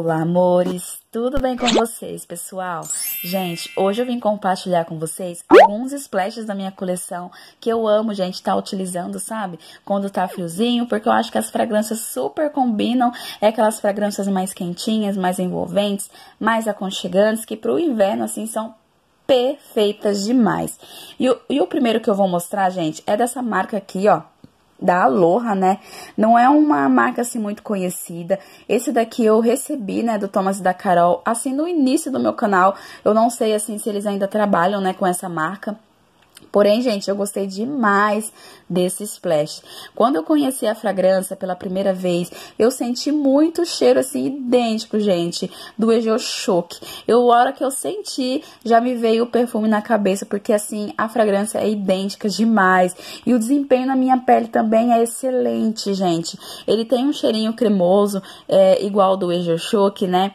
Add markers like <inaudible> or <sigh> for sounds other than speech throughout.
Olá, amores! Tudo bem com vocês, pessoal? Gente, hoje eu vim compartilhar com vocês alguns splashes da minha coleção que eu amo, gente, tá utilizando, sabe? Quando tá friozinho, porque eu acho que as fragrâncias super combinam. É aquelas fragrâncias mais quentinhas, mais envolventes, mais aconchegantes, que pro inverno, assim, são perfeitas demais. E o, e o primeiro que eu vou mostrar, gente, é dessa marca aqui, ó da Aloha, né? Não é uma marca assim muito conhecida. Esse daqui eu recebi, né, do Thomas e da Carol, assim no início do meu canal. Eu não sei assim se eles ainda trabalham, né, com essa marca. Porém, gente, eu gostei demais desse splash. Quando eu conheci a fragrância pela primeira vez, eu senti muito cheiro assim idêntico, gente, do Egeo Choque. Eu, a hora que eu senti, já me veio o perfume na cabeça, porque assim, a fragrância é idêntica demais. E o desempenho na minha pele também é excelente, gente. Ele tem um cheirinho cremoso, é, igual do Egeo Choque, né?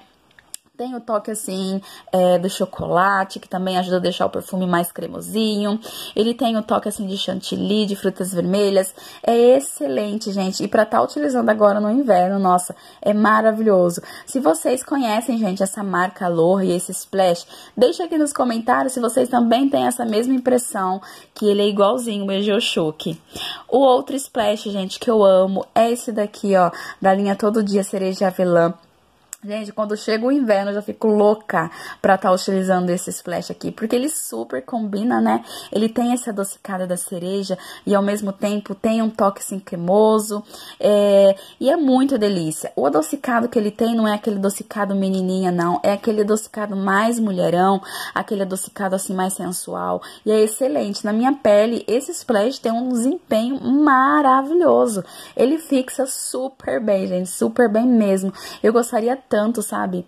Tem o toque assim é, do chocolate, que também ajuda a deixar o perfume mais cremosinho. Ele tem o toque assim de chantilly, de frutas vermelhas. É excelente, gente. E pra estar tá utilizando agora no inverno, nossa, é maravilhoso. Se vocês conhecem, gente, essa marca Aloha e esse Splash, deixa aqui nos comentários se vocês também têm essa mesma impressão que ele é igualzinho o Ejoshuk. O outro Splash, gente, que eu amo é esse daqui, ó, da linha Todo Dia Cereja Avelã. Gente, quando chega o inverno, eu já fico louca pra estar tá utilizando esse splash aqui, porque ele super combina, né? Ele tem essa adocicada da cereja e ao mesmo tempo tem um toque assim cremoso, é... e é muito delícia. O adocicado que ele tem não é aquele adocicado menininha, não, é aquele adocicado mais mulherão, aquele adocicado assim mais sensual, e é excelente. Na minha pele, esse splash tem um desempenho maravilhoso, ele fixa super bem, gente, super bem mesmo. Eu gostaria tanto, sabe?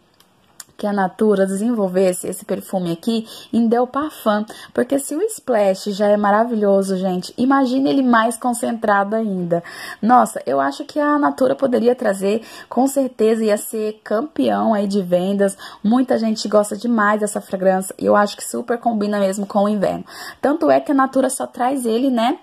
que a Natura desenvolvesse esse perfume aqui em Del Parfum, porque se o Splash já é maravilhoso, gente, imagine ele mais concentrado ainda. Nossa, eu acho que a Natura poderia trazer, com certeza ia ser campeão aí de vendas. Muita gente gosta demais dessa fragrância e eu acho que super combina mesmo com o inverno. Tanto é que a Natura só traz ele, né?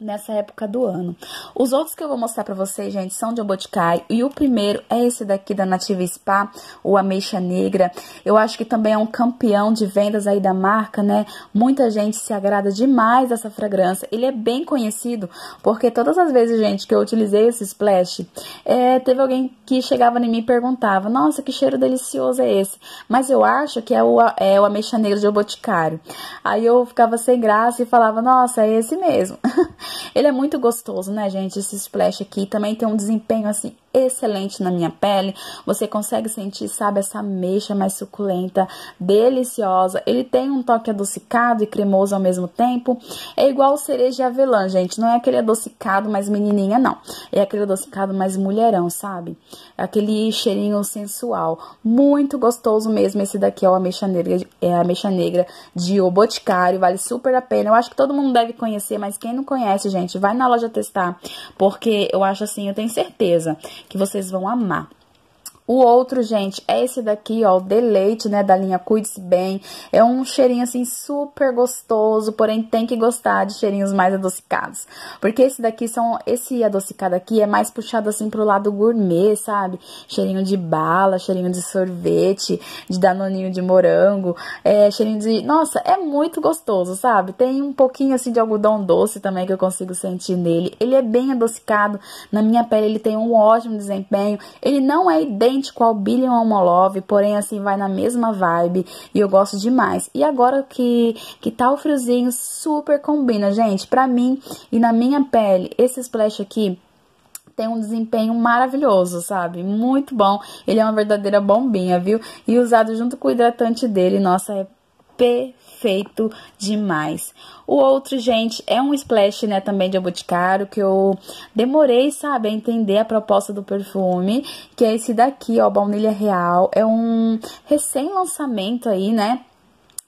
nessa época do ano. Os outros que eu vou mostrar para vocês, gente, são de O Boticário. E o primeiro é esse daqui da Nativa Spa, o Ameixa Negra. Eu acho que também é um campeão de vendas aí da marca, né? Muita gente se agrada demais dessa fragrância. Ele é bem conhecido, porque todas as vezes, gente, que eu utilizei esse splash, é, teve alguém que chegava em mim e perguntava, nossa, que cheiro delicioso é esse? Mas eu acho que é o, é o Ameixa Negra de O Boticário. Aí eu ficava sem graça e falava, nossa, é esse mesmo. <laughs> Ele é muito gostoso, né, gente? Esse splash aqui também tem um desempenho assim excelente na minha pele. Você consegue sentir, sabe, essa mexa mais suculenta, deliciosa. Ele tem um toque adocicado e cremoso ao mesmo tempo. É igual o cereja de avelã, gente. Não é aquele adocicado mais menininha, não. É aquele adocicado mais mulherão, sabe? É aquele cheirinho sensual. Muito gostoso mesmo. Esse daqui é o ameixa negra, é a ameixa negra de O Boticário. Vale super a pena. Eu acho que todo mundo deve conhecer, mas quem não conhece, gente, vai na loja testar. Porque eu acho assim, eu tenho certeza que vocês vão amar. O outro, gente, é esse daqui, ó, o Deleite, né, da linha Cuide-se Bem. É um cheirinho, assim, super gostoso, porém tem que gostar de cheirinhos mais adocicados. Porque esse daqui são, esse adocicado aqui é mais puxado, assim, pro lado gourmet, sabe? Cheirinho de bala, cheirinho de sorvete, de danoninho de morango, é, cheirinho de... Nossa, é muito gostoso, sabe? Tem um pouquinho, assim, de algodão doce também que eu consigo sentir nele. Ele é bem adocicado, na minha pele ele tem um ótimo desempenho. Ele não é idêntico idêntico ao Billion é Omolov, porém assim vai na mesma vibe e eu gosto demais. E agora que, que tá o friozinho, super combina, gente. Pra mim e na minha pele, esse splash aqui tem um desempenho maravilhoso, sabe? Muito bom. Ele é uma verdadeira bombinha, viu? E usado junto com o hidratante dele, nossa, é perfeito demais. O outro, gente, é um splash, né, também de Boticário, que eu demorei, sabe, a entender a proposta do perfume, que é esse daqui, ó, baunilha real. É um recém-lançamento aí, né?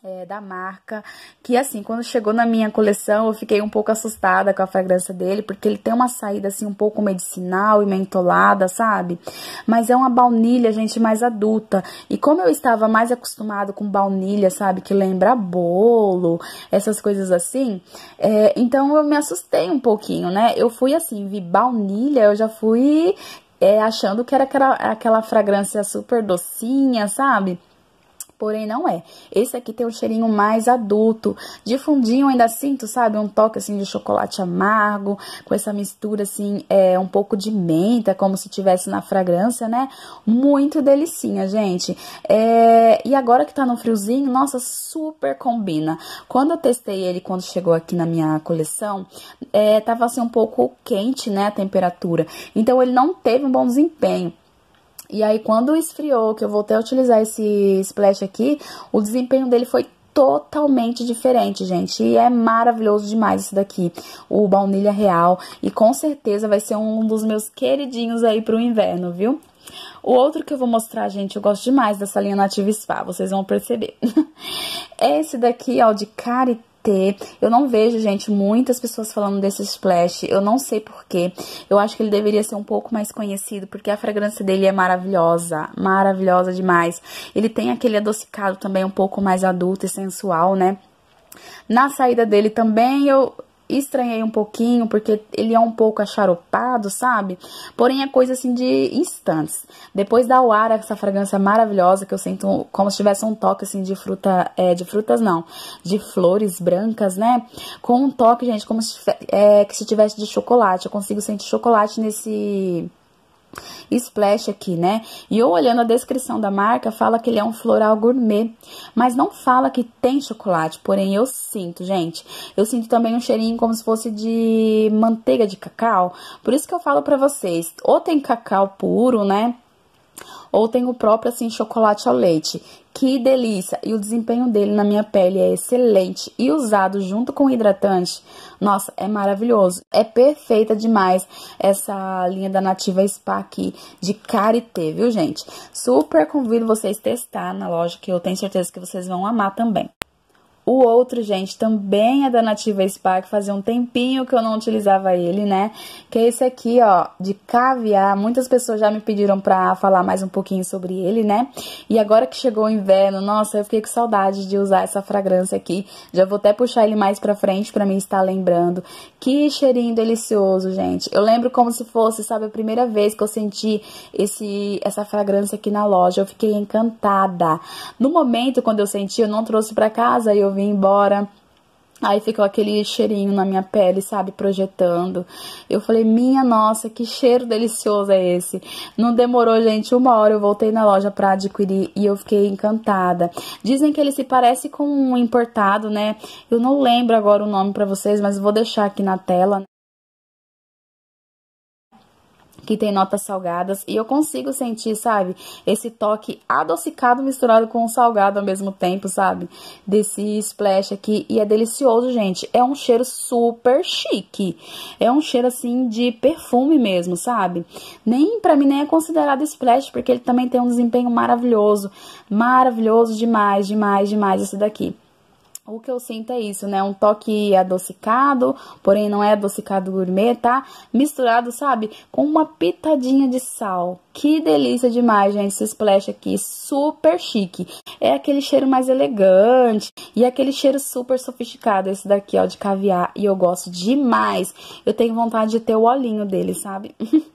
é, da marca, que assim, quando chegou na minha coleção, eu fiquei um pouco assustada com a fragrância dele, porque ele tem uma saída assim um pouco medicinal e mentolada, sabe? Mas é uma baunilha, gente, mais adulta. E como eu estava mais acostumado com baunilha, sabe, que lembra bolo, essas coisas assim, é, então eu me assustei um pouquinho, né? Eu fui assim, vi baunilha, eu já fui é, achando que era aquela, aquela fragrância super docinha, sabe? porém não é. Esse aqui tem um cheirinho mais adulto. De fundinho ainda sinto, sabe, um toque assim de chocolate amargo, com essa mistura assim, é um pouco de menta, como se tivesse na fragrância, né? Muito delicinha, gente. É, e agora que tá no friozinho, nossa, super combina. Quando eu testei ele quando chegou aqui na minha coleção, é, tava assim um pouco quente, né, a temperatura. Então ele não teve um bom desempenho. E aí, quando esfriou, que eu voltei a utilizar esse splash aqui, o desempenho dele foi totalmente diferente, gente. E é maravilhoso demais esse daqui, o baunilha real. E com certeza vai ser um dos meus queridinhos aí pro inverno, viu? O outro que eu vou mostrar, gente, eu gosto demais dessa linha Nativa Spa, vocês vão perceber. <laughs> Esse daqui, ó, de Cari ter. Eu não vejo, gente, muitas pessoas falando desse splash. Eu não sei porquê. Eu acho que ele deveria ser um pouco mais conhecido, porque a fragrância dele é maravilhosa. Maravilhosa demais. Ele tem aquele adocicado também um pouco mais adulto e sensual, né? Na saída dele também eu estranhei um pouquinho, porque ele é um pouco acharopado, sabe? Porém, é coisa assim de instantes. Depois da Oara, essa fragrância é maravilhosa, que eu sinto como se tivesse um toque assim de fruta, é, de frutas não, de flores brancas, né? Com um toque, gente, como se, é, que se tivesse de chocolate. Eu consigo sentir chocolate nesse splash aqui, né? E eu olhando a descrição da marca, fala que ele é um floral gourmet, mas não fala que tem chocolate, porém eu sinto, gente. Eu sinto também um cheirinho como se fosse de manteiga de cacau. Por isso que eu falo para vocês, ou tem cacau puro, né? Ou tem o próprio assim chocolate ao leite. Que delícia! E o desempenho dele na minha pele é excelente e usado junto com hidratante, nossa, é maravilhoso. É perfeita demais essa linha da Nativa Spa aqui de Karité, viu, gente? Super convido vocês testar na loja que eu tenho certeza que vocês vão amar também. O outro, gente, também é da Nativa Spa, que fazia um tempinho que eu não utilizava ele, né? Que é esse aqui, ó, de caviar. Muitas pessoas já me pediram pra falar mais um pouquinho sobre ele, né? E agora que chegou o inverno, nossa, eu fiquei com saudade de usar essa fragrância aqui. Já vou até puxar ele mais pra frente pra mim estar lembrando. Que cheirinho delicioso, gente. Eu lembro como se fosse, sabe, a primeira vez que eu senti esse, essa fragrância aqui na loja. Eu fiquei encantada. No momento, quando eu senti, eu não trouxe pra casa e eu vir embora. Aí ficou aquele cheirinho na minha pele, sabe, projetando. Eu falei, minha nossa, que cheiro delicioso é esse. Não demorou, gente, uma hora eu voltei na loja pra adquirir e eu fiquei encantada. Dizem que ele se parece com um importado, né? Eu não lembro agora o nome pra vocês, mas vou deixar aqui na tela que tem notas salgadas e eu consigo sentir, sabe, esse toque adocicado misturado com o salgado ao mesmo tempo, sabe? Desse splash aqui e é delicioso, gente. É um cheiro super chique. É um cheiro assim de perfume mesmo, sabe? Nem para mim nem é considerado splash porque ele também tem um desempenho maravilhoso, maravilhoso demais, demais, demais esse daqui. O que eu sinto é isso, né? Um toque adocicado, porém não é adocicado gourmet, tá? Misturado, sabe? Com uma pitadinha de sal. Que delícia demais, gente, esse splash aqui, super chique. É aquele cheiro mais elegante e aquele cheiro super sofisticado, esse daqui, ó, de caviar. E eu gosto demais. Eu tenho vontade de ter o olhinho dele, sabe? <laughs>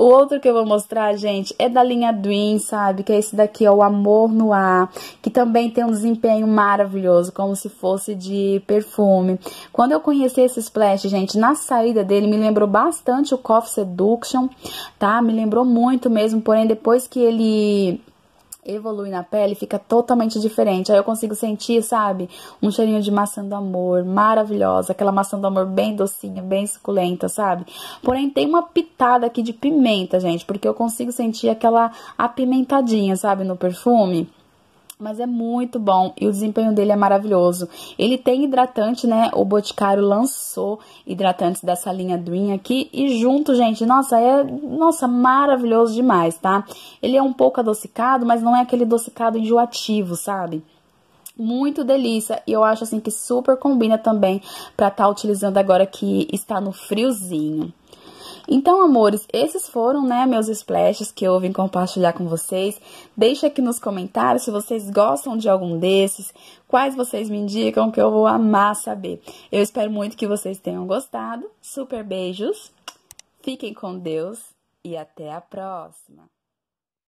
O outro que eu vou mostrar, gente, é da linha Dream, sabe? Que é esse daqui, ó, é o Amor no Ar, que também tem um desempenho maravilhoso, como se fosse de perfume. Quando eu conheci esse splash, gente, na saída dele me lembrou bastante o Coffee Seduction, tá? Me lembrou muito mesmo, porém depois que ele evolui na pele, fica totalmente diferente. Aí eu consigo sentir, sabe, um cheirinho de maçã do amor, maravilhosa, aquela maçã do amor bem docinha, bem suculenta, sabe? Porém, tem uma pitada aqui de pimenta, gente, porque eu consigo sentir aquela apimentadinha, sabe, no perfume mas é muito bom e o desempenho dele é maravilhoso. Ele tem hidratante, né? O Boticário lançou hidratantes dessa linha Dream aqui e junto, gente, nossa, é nossa, maravilhoso demais, tá? Ele é um pouco adocicado, mas não é aquele adocicado enjoativo, sabe? muito delícia e eu acho assim que super combina também para estar tá utilizando agora que está no friozinho. Então, amores, esses foram, né, meus splashes que eu vim compartilhar com vocês. Deixa aqui nos comentários se vocês gostam de algum desses, quais vocês me indicam que eu vou amar saber. Eu espero muito que vocês tenham gostado. Super beijos. Fiquem com Deus e até a próxima.